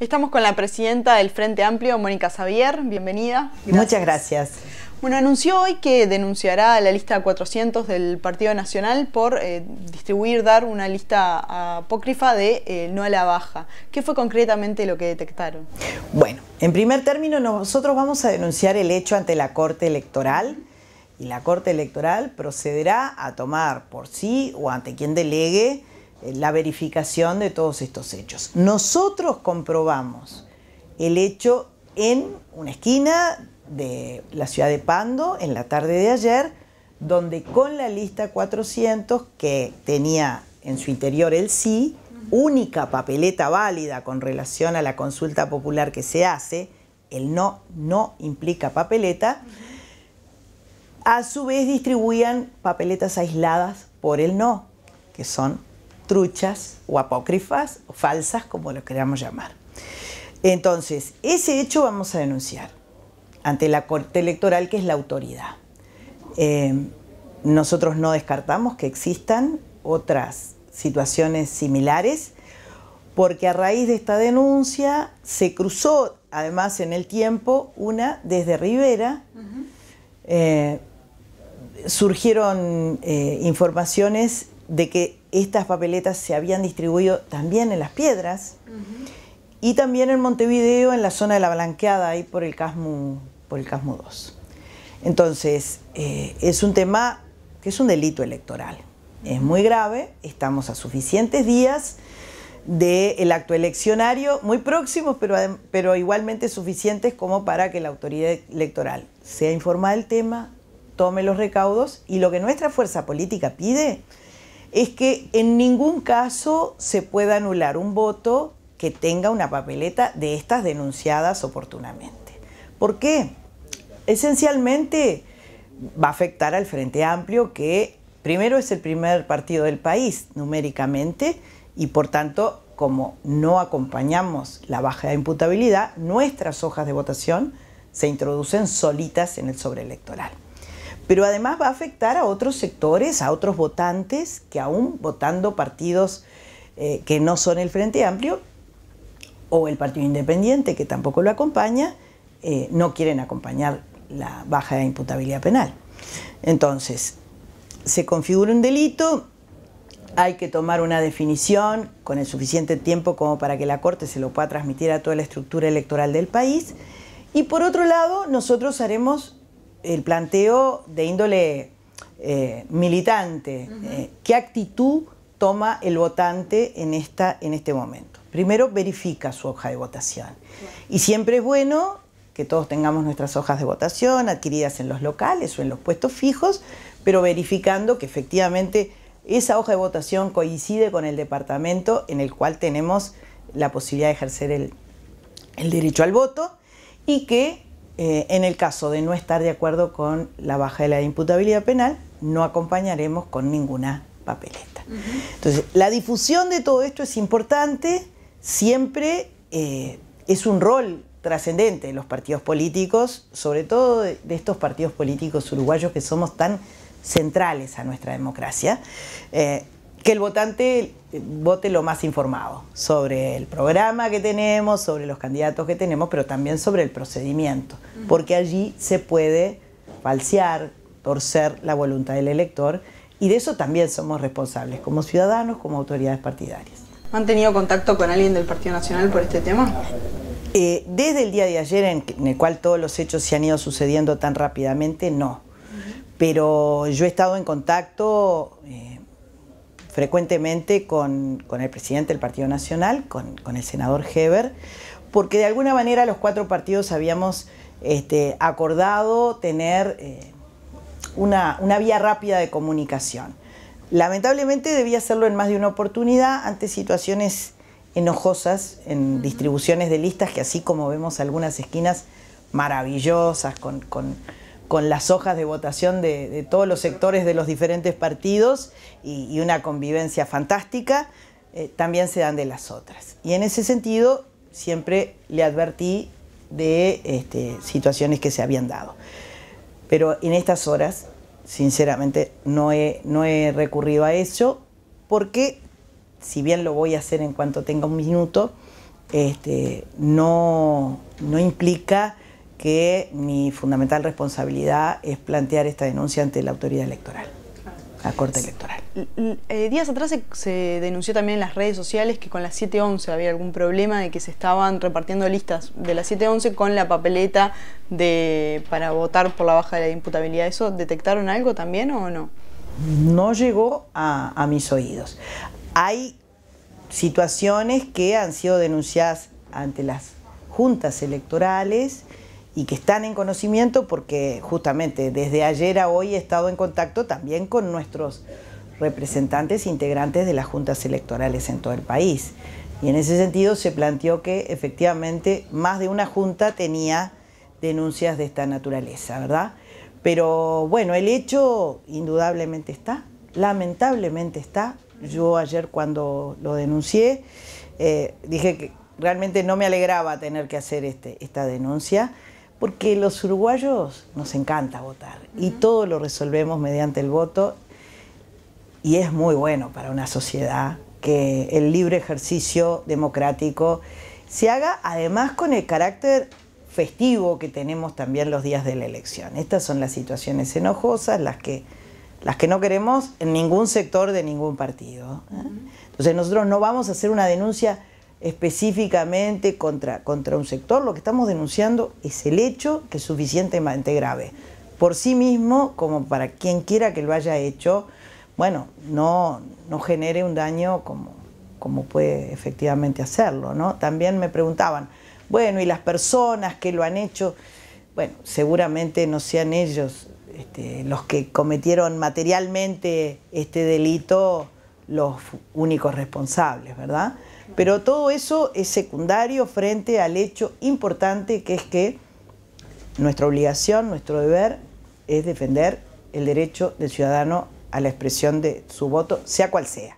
Estamos con la presidenta del Frente Amplio, Mónica Xavier. Bienvenida. Muchas gracias. Bueno, anunció hoy que denunciará a la lista 400 del Partido Nacional por eh, distribuir, dar una lista apócrifa de eh, no a la baja. ¿Qué fue concretamente lo que detectaron? Bueno, en primer término, nosotros vamos a denunciar el hecho ante la Corte Electoral y la Corte Electoral procederá a tomar por sí o ante quien delegue eh, la verificación de todos estos hechos. Nosotros comprobamos el hecho en una esquina de la ciudad de Pando en la tarde de ayer, donde con la lista 400 que tenía en su interior el sí, única papeleta válida con relación a la consulta popular que se hace, el no no implica papeleta, a su vez distribuían papeletas aisladas por el no, que son truchas o apócrifas, o falsas, como lo queramos llamar. Entonces, ese hecho vamos a denunciar ante la Corte Electoral, que es la autoridad. Eh, nosotros no descartamos que existan otras situaciones similares, porque a raíz de esta denuncia se cruzó, además en el tiempo, una desde Rivera. Eh, surgieron eh, informaciones de que estas papeletas se habían distribuido también en Las Piedras y también en Montevideo, en la zona de La Blanqueada, ahí por el Casmo, por el 2. Entonces, eh, es un tema que es un delito electoral. Es muy grave, estamos a suficientes días del acto eleccionario, muy próximos, pero, pero igualmente suficientes como para que la autoridad electoral sea informada del tema, tome los recaudos y lo que nuestra fuerza política pide es que en ningún caso se pueda anular un voto que tenga una papeleta de estas denunciadas oportunamente. ¿Por qué? Esencialmente va a afectar al Frente Amplio que primero es el primer partido del país numéricamente y por tanto como no acompañamos la baja de imputabilidad, nuestras hojas de votación se introducen solitas en el sobreelectoral pero además va a afectar a otros sectores, a otros votantes que aún votando partidos eh, que no son el Frente Amplio o el Partido Independiente que tampoco lo acompaña, eh, no quieren acompañar la baja de imputabilidad penal. Entonces, se configura un delito, hay que tomar una definición con el suficiente tiempo como para que la Corte se lo pueda transmitir a toda la estructura electoral del país. Y por otro lado, nosotros haremos el planteo de índole eh, militante. Eh, ¿Qué actitud toma el votante en, esta, en este momento? Primero verifica su hoja de votación. Y siempre es bueno que todos tengamos nuestras hojas de votación adquiridas en los locales o en los puestos fijos, pero verificando que efectivamente esa hoja de votación coincide con el departamento en el cual tenemos la posibilidad de ejercer el, el derecho al voto y que eh, en el caso de no estar de acuerdo con la baja de la imputabilidad penal, no acompañaremos con ninguna papeleta. Entonces, la difusión de todo esto es importante, siempre eh, es un rol trascendente de los partidos políticos, sobre todo de, estos partidos políticos uruguayos que somos tan centrales a nuestra democracia. Eh, que el votante vote lo más informado sobre el programa que tenemos, sobre los candidatos que tenemos, pero también sobre el procedimiento, porque allí se puede falsear, torcer la voluntad del elector y de eso también somos responsables como ciudadanos, como autoridades partidarias. ¿Han tenido contacto con alguien del Partido Nacional por este tema? Eh, desde el día de ayer, en, el cual todos los hechos se han ido sucediendo tan rápidamente, no. Pero yo he estado en contacto eh, frecuentemente con, el presidente del Partido Nacional, con, el senador Heber, porque de alguna manera los cuatro partidos habíamos este, acordado tener eh, una, vía rápida de comunicación. Lamentablemente debía hacerlo en más de una oportunidad ante situaciones enojosas en distribuciones de listas que así como vemos algunas esquinas maravillosas con con las hojas de votación de, todos los sectores de los diferentes partidos y, una convivencia fantástica, eh, también se dan de las otras. Y en ese sentido, siempre le advertí de este, situaciones que se habían dado. Pero en estas horas, sinceramente, no he, recurrido a eso porque, si bien lo voy a hacer en cuanto tenga un minuto, este, no, no implica que mi fundamental responsabilidad es plantear esta denuncia ante la autoridad electoral, la Corte Electoral. Eh, días atrás se, denunció también en las redes sociales que con la 711 había algún problema de que se estaban repartiendo listas de la 711 con la papeleta de, para votar por la baja de la imputabilidad. ¿Eso detectaron algo también o no? No llegó a mis oídos. Hay situaciones que han sido denunciadas ante las juntas electorales y que están en conocimiento porque justamente desde ayer a hoy he estado en contacto también con nuestros representantes integrantes de las juntas electorales en todo el país. Y en ese sentido se planteó que efectivamente más de una junta tenía denuncias de esta naturaleza, ¿verdad? Pero bueno, el hecho indudablemente está, lamentablemente está. Yo ayer cuando lo denuncié, eh, dije que realmente no me alegraba tener que hacer este, esta denuncia porque los uruguayos nos encanta votar y todo lo resolvemos mediante el voto y es muy bueno para una sociedad que el libre ejercicio democrático se haga además con el carácter festivo que tenemos también los días de la elección. Estas son las situaciones enojosas, las que, las que no queremos en ningún sector de ningún partido. ¿eh? Entonces nosotros no vamos a hacer una denuncia específicamente contra, contra un sector, lo que estamos denunciando es el hecho que es suficientemente grave. Por sí mismo, como para quien quiera que lo haya hecho, bueno, no, no genere un daño como, como puede efectivamente hacerlo. ¿no? También me preguntaban, bueno, ¿y las personas que lo han hecho? Bueno, seguramente no sean ellos este, los que cometieron materialmente este delito los únicos responsables, ¿verdad? Pero todo eso es secundario frente al hecho importante que es que nuestra obligación, nuestro deber es defender el derecho del ciudadano a la expresión de su voto, sea cual sea.